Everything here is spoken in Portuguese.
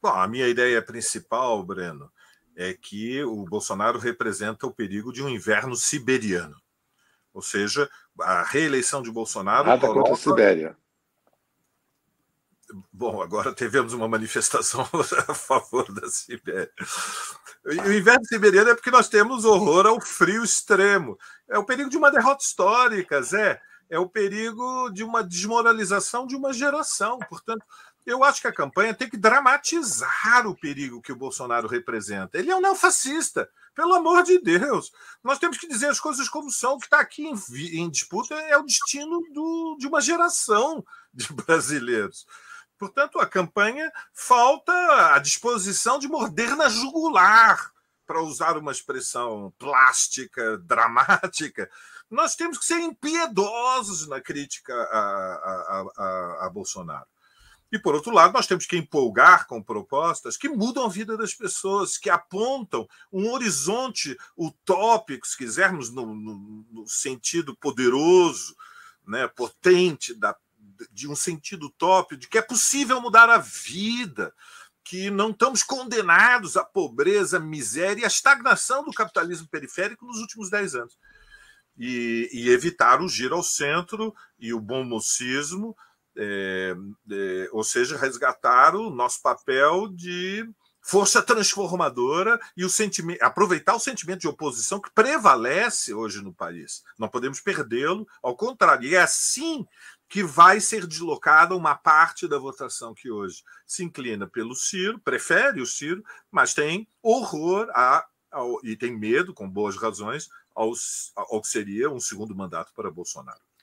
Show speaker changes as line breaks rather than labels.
Bom, a minha ideia principal, Breno, é que o Bolsonaro representa o perigo de um inverno siberiano. Ou seja, a reeleição de Bolsonaro. Nada coloca... contra a Sibéria. Bom, agora tivemos uma manifestação a favor da Sibéria. O inverno siberiano é porque nós temos horror ao frio extremo. É o perigo de uma derrota histórica, Zé. É o perigo de uma desmoralização de uma geração. Portanto, eu acho que a campanha tem que dramatizar o perigo que o Bolsonaro representa. Ele é um neofascista, pelo amor de Deus. Nós temos que dizer as coisas como são. O que está aqui em, em, disputa é o destino do, de uma geração de brasileiros. Portanto, a campanha falta a disposição de morder na jugular, para usar uma expressão plástica, dramática. Nós temos que ser impiedosos na crítica a, a, a, a Bolsonaro. E, por outro lado, nós temos que empolgar com propostas que mudam a vida das pessoas, que apontam um horizonte utópico, se quisermos, no, no, no sentido poderoso, né, potente, da, de um sentido utópico, de que é possível mudar a vida, que não estamos condenados à pobreza, à miséria e à estagnação do capitalismo periférico nos últimos dez anos. E, e evitar o giro ao centro e o bom mocismo é, é, ou seja, resgatar o nosso papel de força transformadora e o sentimento, aproveitar o sentimento de oposição que prevalece hoje no país. Não podemos perdê-lo, ao contrário. E é assim que vai ser deslocada uma parte da votação que hoje se inclina pelo Ciro, prefere o Ciro, mas tem horror a, ao, e tem medo, com boas razões, ao que seria um segundo mandato para Bolsonaro.